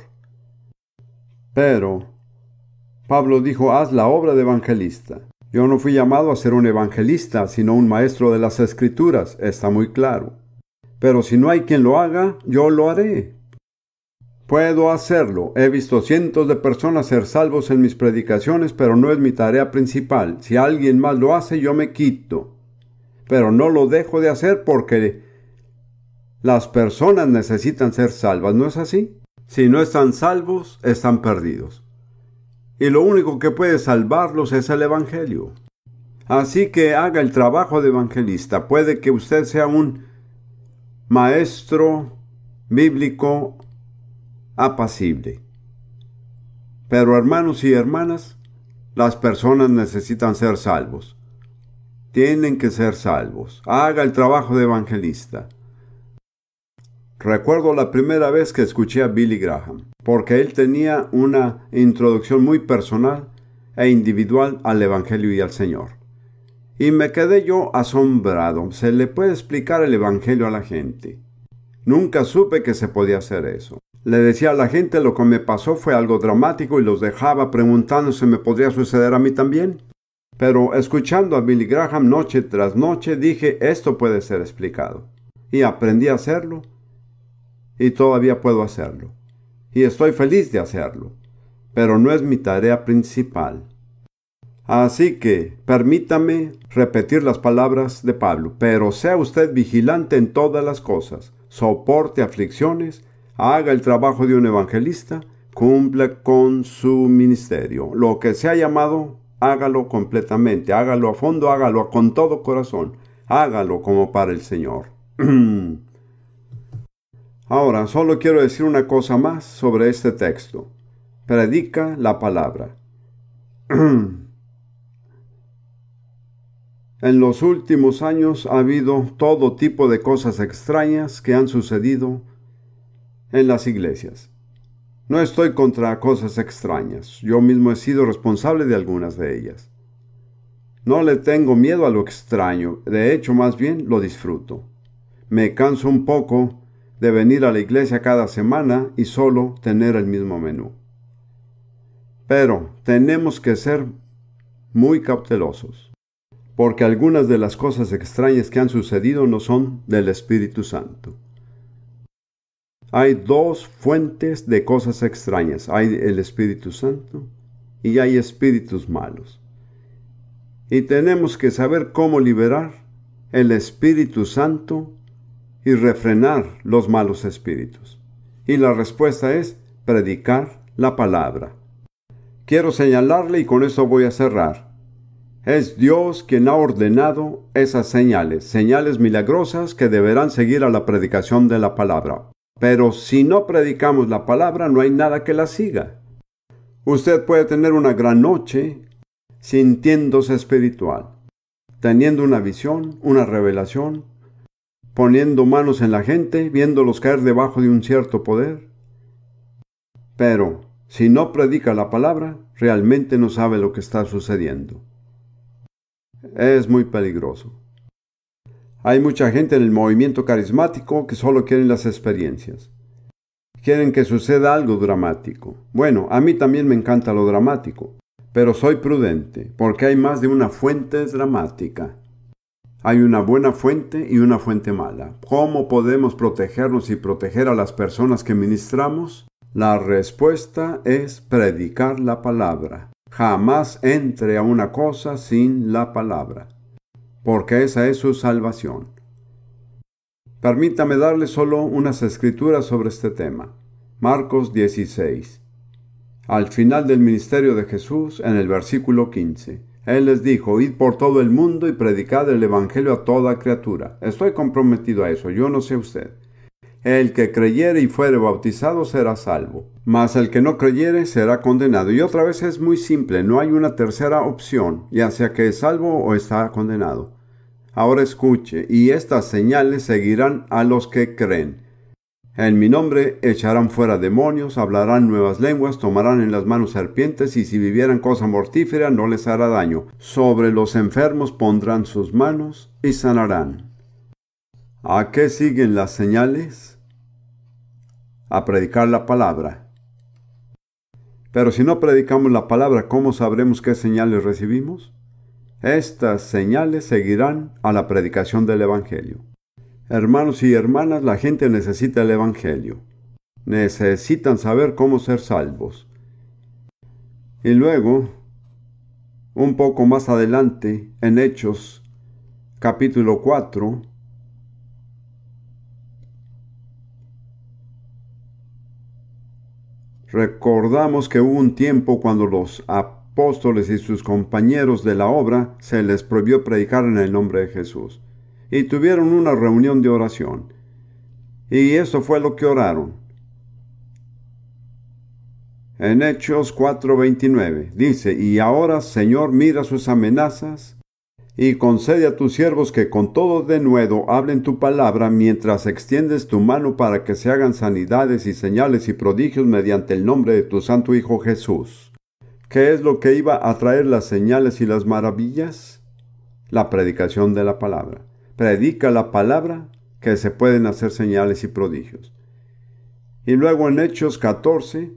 Pero Pablo dijo, haz la obra de evangelista. Yo no fui llamado a ser un evangelista, sino un maestro de las escrituras, está muy claro. Pero si no hay quien lo haga, yo lo haré. Puedo hacerlo. He visto cientos de personas ser salvos en mis predicaciones, pero no es mi tarea principal. Si alguien más lo hace, yo me quito. Pero no lo dejo de hacer porque las personas necesitan ser salvas, ¿no es así? Si no están salvos, están perdidos. Y lo único que puede salvarlos es el Evangelio. Así que haga el trabajo de evangelista. Puede que usted sea un maestro bíblico apacible. Pero hermanos y hermanas, las personas necesitan ser salvos. Tienen que ser salvos. Haga el trabajo de evangelista. Recuerdo la primera vez que escuché a Billy Graham, porque él tenía una introducción muy personal e individual al Evangelio y al Señor. Y me quedé yo asombrado. Se le puede explicar el Evangelio a la gente. Nunca supe que se podía hacer eso. Le decía a la gente lo que me pasó fue algo dramático y los dejaba si me podría suceder a mí también. Pero escuchando a Billy Graham noche tras noche dije esto puede ser explicado. Y aprendí a hacerlo y todavía puedo hacerlo. Y estoy feliz de hacerlo, pero no es mi tarea principal. Así que, permítame repetir las palabras de Pablo, pero sea usted vigilante en todas las cosas, soporte aflicciones, haga el trabajo de un evangelista, Cumple con su ministerio. Lo que sea llamado, hágalo completamente, hágalo a fondo, hágalo con todo corazón, hágalo como para el Señor. (clears throat) Ahora, solo quiero decir una cosa más sobre este texto. Predica la palabra. (clears throat) en los últimos años ha habido todo tipo de cosas extrañas que han sucedido en las iglesias. No estoy contra cosas extrañas. Yo mismo he sido responsable de algunas de ellas. No le tengo miedo a lo extraño. De hecho, más bien lo disfruto. Me canso un poco de venir a la iglesia cada semana y solo tener el mismo menú. Pero tenemos que ser muy cautelosos, porque algunas de las cosas extrañas que han sucedido no son del Espíritu Santo. Hay dos fuentes de cosas extrañas. Hay el Espíritu Santo y hay espíritus malos. Y tenemos que saber cómo liberar el Espíritu Santo y refrenar los malos espíritus. Y la respuesta es predicar la palabra. Quiero señalarle y con esto voy a cerrar. Es Dios quien ha ordenado esas señales, señales milagrosas que deberán seguir a la predicación de la palabra. Pero si no predicamos la palabra, no hay nada que la siga. Usted puede tener una gran noche sintiéndose espiritual, teniendo una visión, una revelación, poniendo manos en la gente, viéndolos caer debajo de un cierto poder. Pero, si no predica la palabra, realmente no sabe lo que está sucediendo. Es muy peligroso. Hay mucha gente en el movimiento carismático que solo quieren las experiencias. Quieren que suceda algo dramático. Bueno, a mí también me encanta lo dramático, pero soy prudente porque hay más de una fuente dramática. Hay una buena fuente y una fuente mala. ¿Cómo podemos protegernos y proteger a las personas que ministramos? La respuesta es predicar la palabra. Jamás entre a una cosa sin la palabra, porque esa es su salvación. Permítame darle solo unas escrituras sobre este tema. Marcos 16. Al final del ministerio de Jesús, en el versículo 15. Él les dijo, id por todo el mundo y predicad el Evangelio a toda criatura. Estoy comprometido a eso, yo no sé usted. El que creyere y fuere bautizado será salvo, mas el que no creyere será condenado. Y otra vez es muy simple, no hay una tercera opción, ya sea que es salvo o está condenado. Ahora escuche, y estas señales seguirán a los que creen. En mi nombre echarán fuera demonios, hablarán nuevas lenguas, tomarán en las manos serpientes y si vivieran cosa mortífera no les hará daño. Sobre los enfermos pondrán sus manos y sanarán. ¿A qué siguen las señales? A predicar la palabra. Pero si no predicamos la palabra, ¿cómo sabremos qué señales recibimos? Estas señales seguirán a la predicación del Evangelio. Hermanos y hermanas, la gente necesita el Evangelio. Necesitan saber cómo ser salvos. Y luego, un poco más adelante, en Hechos, capítulo 4, Recordamos que hubo un tiempo cuando los apóstoles y sus compañeros de la obra se les prohibió predicar en el nombre de Jesús y tuvieron una reunión de oración. Y eso fue lo que oraron. En Hechos 4:29 dice, y ahora Señor mira sus amenazas y concede a tus siervos que con todo denuedo hablen tu palabra mientras extiendes tu mano para que se hagan sanidades y señales y prodigios mediante el nombre de tu santo Hijo Jesús. ¿Qué es lo que iba a traer las señales y las maravillas? La predicación de la palabra predica la palabra que se pueden hacer señales y prodigios. Y luego en Hechos 14,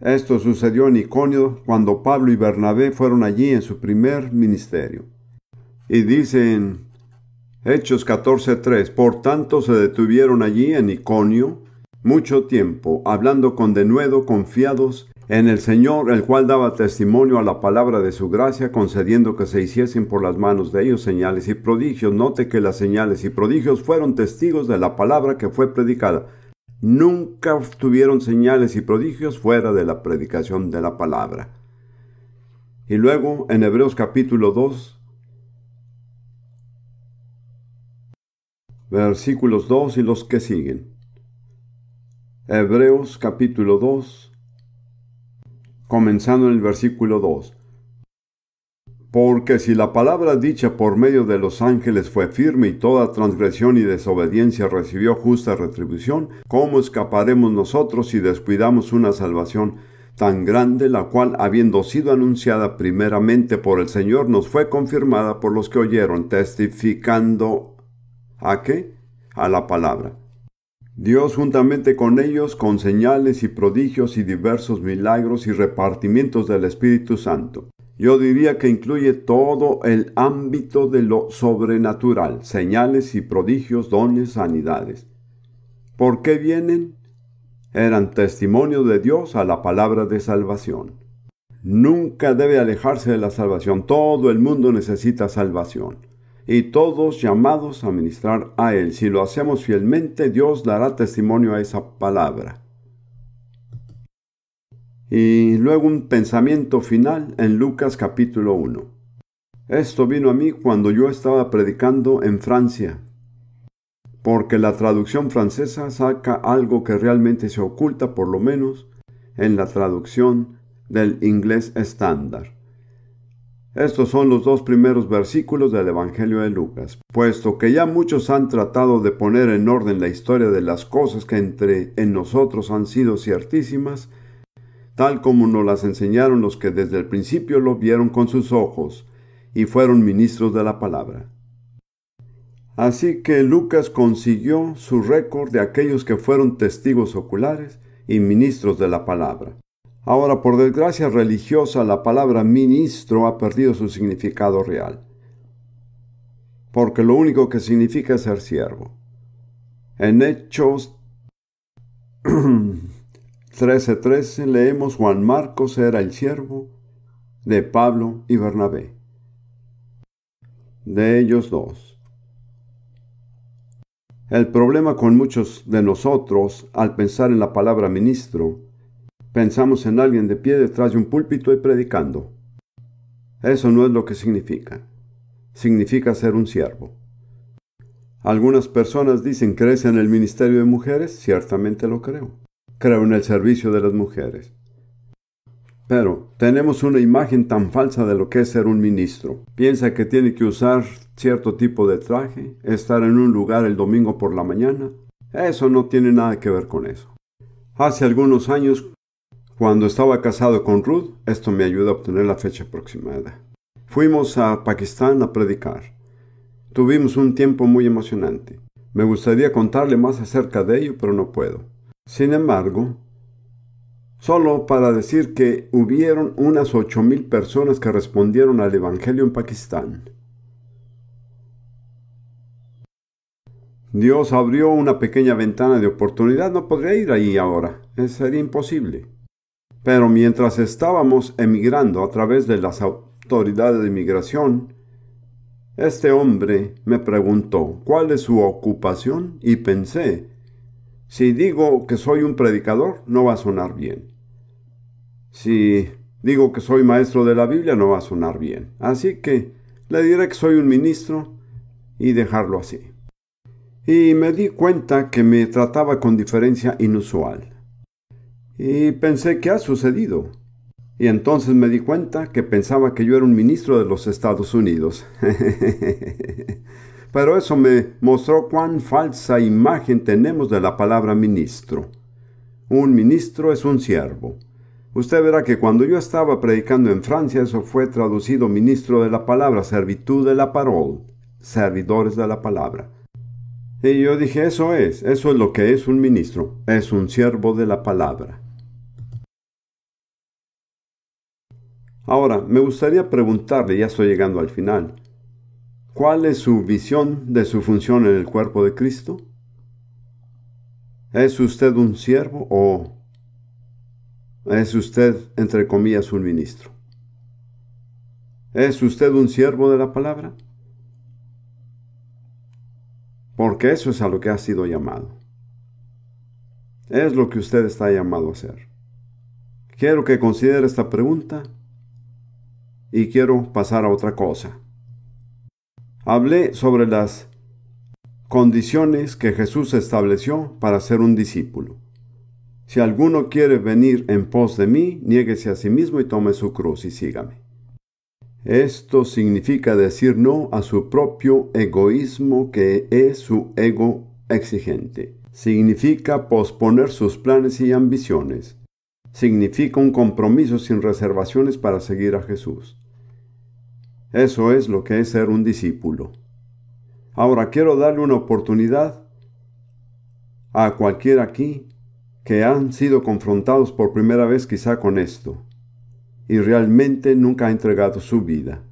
esto sucedió en Iconio cuando Pablo y Bernabé fueron allí en su primer ministerio. Y dicen Hechos 3 Por tanto, se detuvieron allí en Iconio mucho tiempo, hablando con denuedo, confiados en el Señor, el cual daba testimonio a la palabra de su gracia, concediendo que se hiciesen por las manos de ellos señales y prodigios. Note que las señales y prodigios fueron testigos de la palabra que fue predicada. Nunca tuvieron señales y prodigios fuera de la predicación de la palabra. Y luego, en Hebreos capítulo 2, versículos 2 y los que siguen. Hebreos capítulo 2, comenzando en el versículo 2. Porque si la palabra dicha por medio de los ángeles fue firme y toda transgresión y desobediencia recibió justa retribución, ¿cómo escaparemos nosotros si descuidamos una salvación tan grande, la cual, habiendo sido anunciada primeramente por el Señor, nos fue confirmada por los que oyeron, testificando a qué? A la palabra. Dios juntamente con ellos con señales y prodigios y diversos milagros y repartimientos del Espíritu Santo. Yo diría que incluye todo el ámbito de lo sobrenatural, señales y prodigios, dones, sanidades. ¿Por qué vienen? Eran testimonio de Dios a la palabra de salvación. Nunca debe alejarse de la salvación. Todo el mundo necesita salvación y todos llamados a ministrar a Él. Si lo hacemos fielmente, Dios dará testimonio a esa palabra. Y luego un pensamiento final en Lucas capítulo 1. Esto vino a mí cuando yo estaba predicando en Francia, porque la traducción francesa saca algo que realmente se oculta, por lo menos, en la traducción del inglés estándar. Estos son los dos primeros versículos del Evangelio de Lucas. Puesto que ya muchos han tratado de poner en orden la historia de las cosas que entre en nosotros han sido ciertísimas, tal como nos las enseñaron los que desde el principio lo vieron con sus ojos y fueron ministros de la palabra. Así que Lucas consiguió su récord de aquellos que fueron testigos oculares y ministros de la palabra. Ahora, por desgracia religiosa, la palabra ministro ha perdido su significado real, porque lo único que significa es ser siervo. En Hechos 13:13 (clears throat) leemos Juan Marcos era el siervo de Pablo y Bernabé, de ellos dos. El problema con muchos de nosotros al pensar en la palabra ministro pensamos en alguien de pie detrás de un púlpito y predicando. Eso no es lo que significa. Significa ser un siervo. Algunas personas dicen, ¿crees en el ministerio de mujeres? Ciertamente lo creo. Creo en el servicio de las mujeres. Pero tenemos una imagen tan falsa de lo que es ser un ministro. Piensa que tiene que usar cierto tipo de traje, estar en un lugar el domingo por la mañana. Eso no tiene nada que ver con eso. Hace algunos años cuando estaba casado con Ruth, esto me ayuda a obtener la fecha aproximada. Fuimos a Pakistán a predicar. Tuvimos un tiempo muy emocionante. Me gustaría contarle más acerca de ello, pero no puedo. Sin embargo, solo para decir que hubieron unas 8.000 personas que respondieron al Evangelio en Pakistán. Dios abrió una pequeña ventana de oportunidad, no podría ir ahí ahora, eh, sería imposible. Pero mientras estábamos emigrando a través de las autoridades de inmigración, este hombre me preguntó cuál es su ocupación y pensé, si digo que soy un predicador, no va a sonar bien. Si digo que soy maestro de la Biblia, no va a sonar bien. Así que le diré que soy un ministro y dejarlo así. Y me di cuenta que me trataba con diferencia inusual y pensé, ¿qué ha sucedido? Y entonces me di cuenta que pensaba que yo era un ministro de los Estados Unidos. (laughs) Pero eso me mostró cuán falsa imagen tenemos de la palabra ministro. Un ministro es un siervo. Usted verá que cuando yo estaba predicando en Francia, eso fue traducido ministro de la palabra, servitud de la parole, servidores de la palabra. Y yo dije, eso es, eso es lo que es un ministro, es un siervo de la palabra. Ahora, me gustaría preguntarle, ya estoy llegando al final, ¿cuál es su visión de su función en el cuerpo de Cristo? ¿Es usted un siervo o es usted, entre comillas, un ministro? ¿Es usted un siervo de la palabra? Porque eso es a lo que ha sido llamado. Es lo que usted está llamado a hacer. Quiero que considere esta pregunta y quiero pasar a otra cosa. Hablé sobre las condiciones que Jesús estableció para ser un discípulo. Si alguno quiere venir en pos de mí, niéguese a sí mismo y tome su cruz y sígame. Esto significa decir no a su propio egoísmo que es su ego exigente. Significa posponer sus planes y ambiciones. Significa un compromiso sin reservaciones para seguir a Jesús. Eso es lo que es ser un discípulo. Ahora quiero darle una oportunidad a cualquiera aquí que han sido confrontados por primera vez quizá con esto y realmente nunca ha entregado su vida.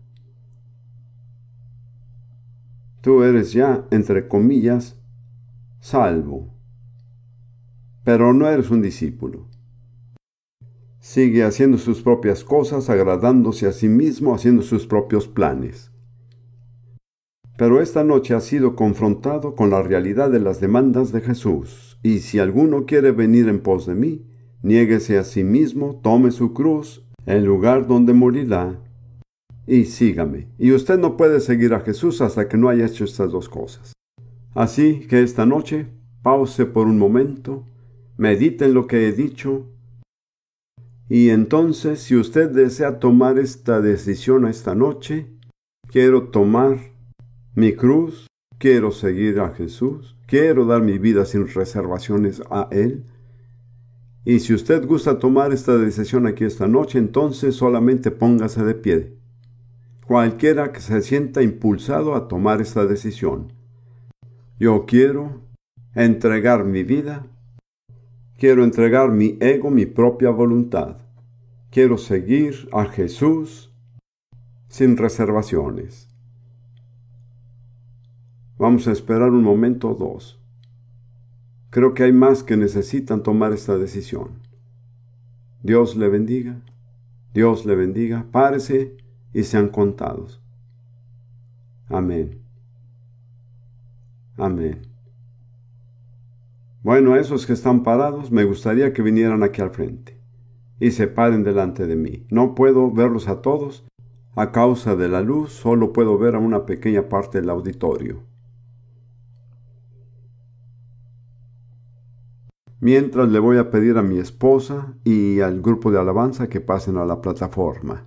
Tú eres ya, entre comillas, salvo, pero no eres un discípulo sigue haciendo sus propias cosas, agradándose a sí mismo, haciendo sus propios planes. Pero esta noche ha sido confrontado con la realidad de las demandas de Jesús, y si alguno quiere venir en pos de mí, niéguese a sí mismo, tome su cruz, el lugar donde morirá, y sígame. Y usted no puede seguir a Jesús hasta que no haya hecho estas dos cosas. Así que esta noche, pause por un momento, medite en lo que he dicho, y entonces, si usted desea tomar esta decisión esta noche, quiero tomar mi cruz, quiero seguir a Jesús, quiero dar mi vida sin reservaciones a Él. Y si usted gusta tomar esta decisión aquí esta noche, entonces solamente póngase de pie. Cualquiera que se sienta impulsado a tomar esta decisión. Yo quiero entregar mi vida Quiero entregar mi ego, mi propia voluntad. Quiero seguir a Jesús sin reservaciones. Vamos a esperar un momento o dos. Creo que hay más que necesitan tomar esta decisión. Dios le bendiga, Dios le bendiga, párese y sean contados. Amén. Amén. Bueno, a esos que están parados, me gustaría que vinieran aquí al frente y se paren delante de mí. No puedo verlos a todos. A causa de la luz, solo puedo ver a una pequeña parte del auditorio. Mientras le voy a pedir a mi esposa y al grupo de alabanza que pasen a la plataforma.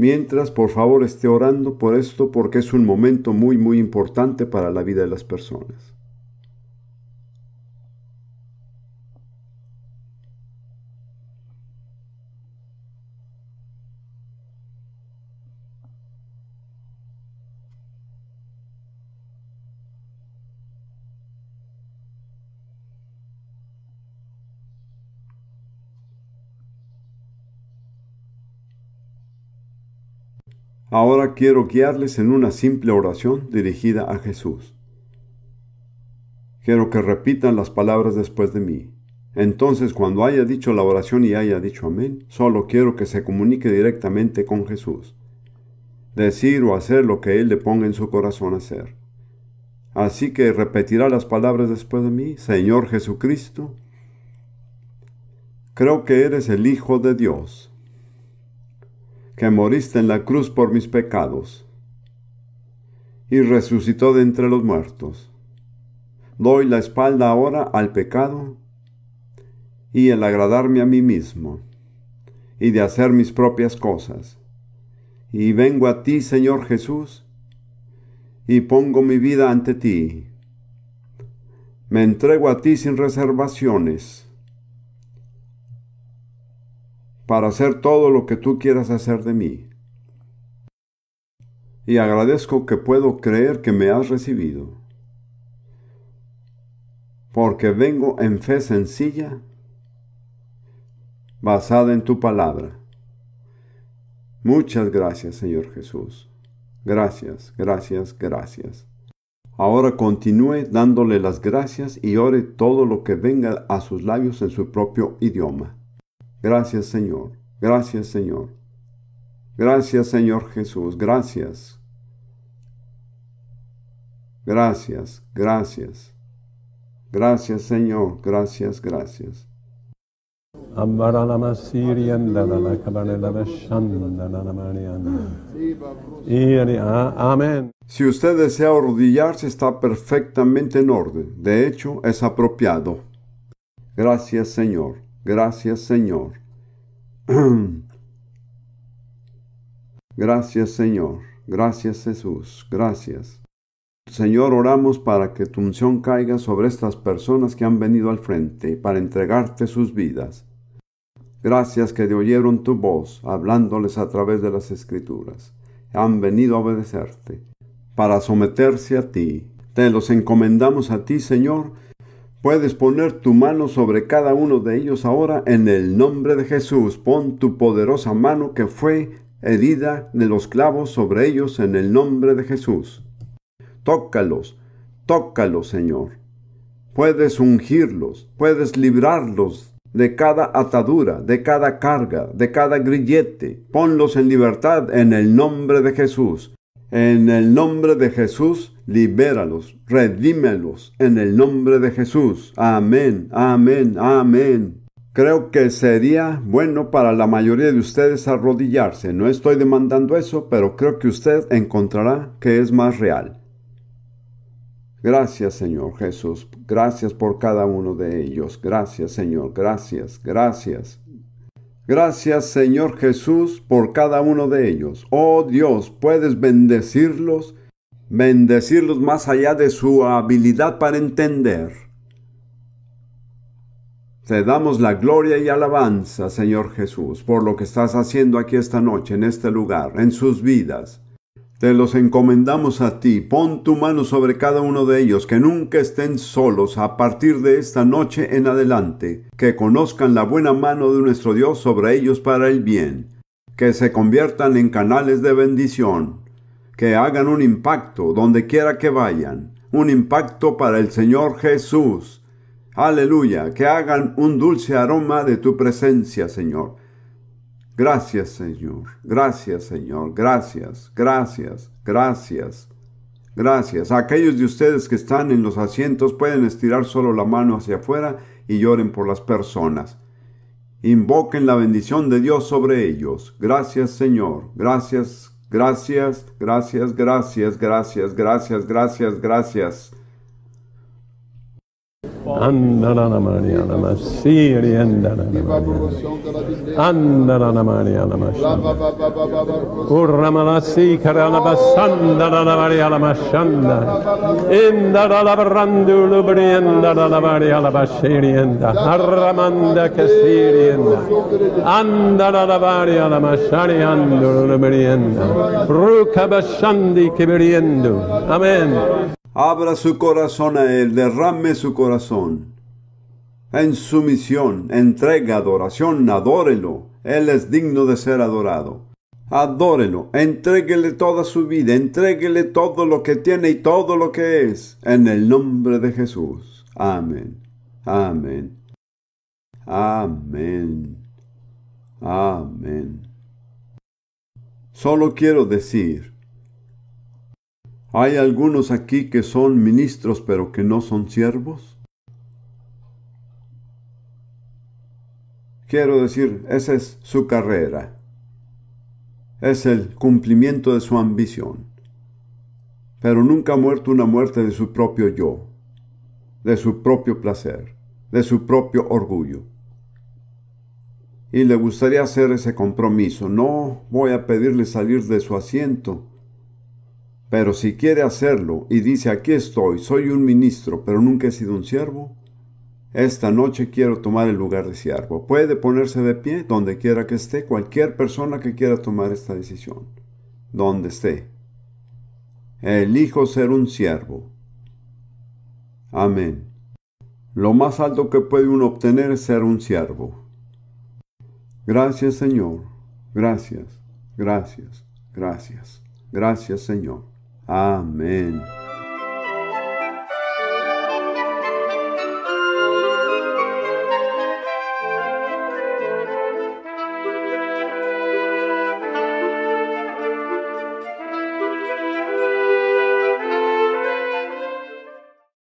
Mientras, por favor, esté orando por esto porque es un momento muy, muy importante para la vida de las personas. Ahora quiero guiarles en una simple oración dirigida a Jesús. Quiero que repitan las palabras después de mí. Entonces, cuando haya dicho la oración y haya dicho amén, solo quiero que se comunique directamente con Jesús. Decir o hacer lo que Él le ponga en su corazón hacer. Así que repetirá las palabras después de mí, Señor Jesucristo, creo que eres el Hijo de Dios que moriste en la cruz por mis pecados y resucitó de entre los muertos. Doy la espalda ahora al pecado y el agradarme a mí mismo y de hacer mis propias cosas. Y vengo a ti, Señor Jesús, y pongo mi vida ante ti. Me entrego a ti sin reservaciones para hacer todo lo que tú quieras hacer de mí. Y agradezco que puedo creer que me has recibido, porque vengo en fe sencilla, basada en tu palabra. Muchas gracias, Señor Jesús. Gracias, gracias, gracias. Ahora continúe dándole las gracias y ore todo lo que venga a sus labios en su propio idioma. Gracias Señor, gracias Señor. Gracias Señor Jesús, gracias. Gracias, gracias. Gracias Señor, gracias, gracias. Amén. Si usted desea arrodillarse, está perfectamente en orden. De hecho, es apropiado. Gracias, Señor. Gracias Señor. (clears throat) Gracias Señor. Gracias Jesús. Gracias. Señor, oramos para que tu unción caiga sobre estas personas que han venido al frente para entregarte sus vidas. Gracias que te oyeron tu voz hablándoles a través de las escrituras. Han venido a obedecerte para someterse a ti. Te los encomendamos a ti, Señor, Puedes poner tu mano sobre cada uno de ellos ahora en el nombre de Jesús. Pon tu poderosa mano que fue herida de los clavos sobre ellos en el nombre de Jesús. Tócalos, tócalos, Señor. Puedes ungirlos, puedes librarlos de cada atadura, de cada carga, de cada grillete. Ponlos en libertad en el nombre de Jesús. En el nombre de Jesús, libéralos, redímelos. En el nombre de Jesús. Amén, amén, amén. Creo que sería bueno para la mayoría de ustedes arrodillarse. No estoy demandando eso, pero creo que usted encontrará que es más real. Gracias Señor Jesús, gracias por cada uno de ellos, gracias Señor, gracias, gracias. Gracias Señor Jesús por cada uno de ellos. Oh Dios, puedes bendecirlos, bendecirlos más allá de su habilidad para entender. Te damos la gloria y alabanza, Señor Jesús, por lo que estás haciendo aquí esta noche, en este lugar, en sus vidas. Te los encomendamos a ti. Pon tu mano sobre cada uno de ellos, que nunca estén solos a partir de esta noche en adelante, que conozcan la buena mano de nuestro Dios sobre ellos para el bien, que se conviertan en canales de bendición, que hagan un impacto donde quiera que vayan, un impacto para el Señor Jesús. Aleluya, que hagan un dulce aroma de tu presencia, Señor Gracias Señor, gracias Señor, gracias, gracias, gracias. Gracias. aquellos de ustedes que están en los asientos pueden estirar solo la mano hacia afuera y lloren por las personas. Invoquen la bendición de Dios sobre ellos. Gracias Señor, gracias, gracias, gracias, gracias, gracias, gracias, gracias, gracias. Andaranamani anama siri andaranamani andaranamani anama urramalasi karanaba sandaranamani anama shanda indaralabrandu lubri andaranamani anama siri anda harramanda kasiri anda andaranamani anama shari andu lubri anda rukabashandi kibiri andu Amen. abra su corazón a Él, derrame su corazón. En sumisión, entrega, adoración, adórelo. Él es digno de ser adorado. Adórelo, entréguele toda su vida, entréguele todo lo que tiene y todo lo que es, en el nombre de Jesús. Amén. Amén. Amén. Amén. Solo quiero decir, ¿Hay algunos aquí que son ministros pero que no son siervos? Quiero decir, esa es su carrera. Es el cumplimiento de su ambición. Pero nunca ha muerto una muerte de su propio yo, de su propio placer, de su propio orgullo. Y le gustaría hacer ese compromiso. No voy a pedirle salir de su asiento pero si quiere hacerlo y dice, aquí estoy, soy un ministro, pero nunca he sido un siervo, esta noche quiero tomar el lugar de siervo. Puede ponerse de pie donde quiera que esté, cualquier persona que quiera tomar esta decisión, donde esté. Elijo ser un siervo. Amén. Lo más alto que puede uno obtener es ser un siervo. Gracias Señor, gracias, gracias, gracias, gracias Señor. Amén.